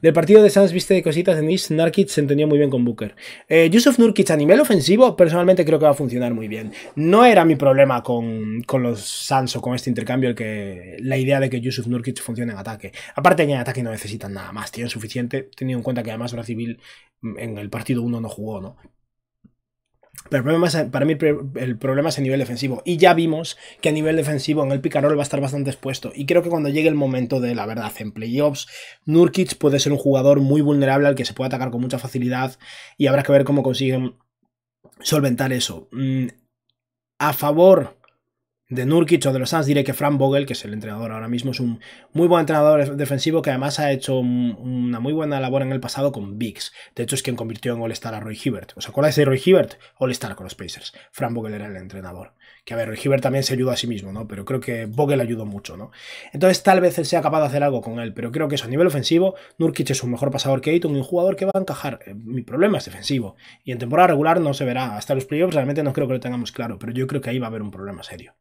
Del partido de Sans viste de cositas en Nis, Narkic se entendió muy bien con Booker. Eh, Yusuf Nurkic a nivel ofensivo, personalmente creo que va a funcionar muy bien. No era mi problema con, los Sans o con este intercambio que, la idea de que Yusuf Nurkic funcione en ataque. Aparte en ataque no necesitan nada más, tienen suficiente, teniendo en cuenta que además Civil en el partido 1 no jugó, ¿no? Pero problema para mí el problema es a nivel defensivo. Y ya vimos que a nivel defensivo en el Picarol va a estar bastante expuesto. Y creo que cuando llegue el momento de la verdad en playoffs, Nurkic puede ser un jugador muy vulnerable al que se puede atacar con mucha facilidad. Y habrá que ver cómo consiguen solventar eso. Mm, a favor de Nurkic o de los Suns diré que Frank Vogel, que es el entrenador ahora mismo, es un muy buen entrenador defensivo que además ha hecho una muy buena labor en el pasado con Biggs. De hecho, es quien convirtió en All-Star a Roy Hibbert. ¿Os acordáis de Roy Hibbert? All-Star con los Pacers. Frank Vogel era el entrenador. Que a ver, Roy Hibbert también se ayudó a sí mismo, ¿no? Pero creo que Vogel ayudó mucho, ¿no? Entonces, tal vez él sea capaz de hacer algo con él, pero creo que eso a nivel ofensivo, Nurkic es un mejor pasador que Ayton y un jugador que va a encajar. Eh, mi problema es defensivo. Y en temporada regular no se verá. Hasta los playoffs realmente no creo que lo tengamos claro, pero yo creo que ahí va a haber un problema serio.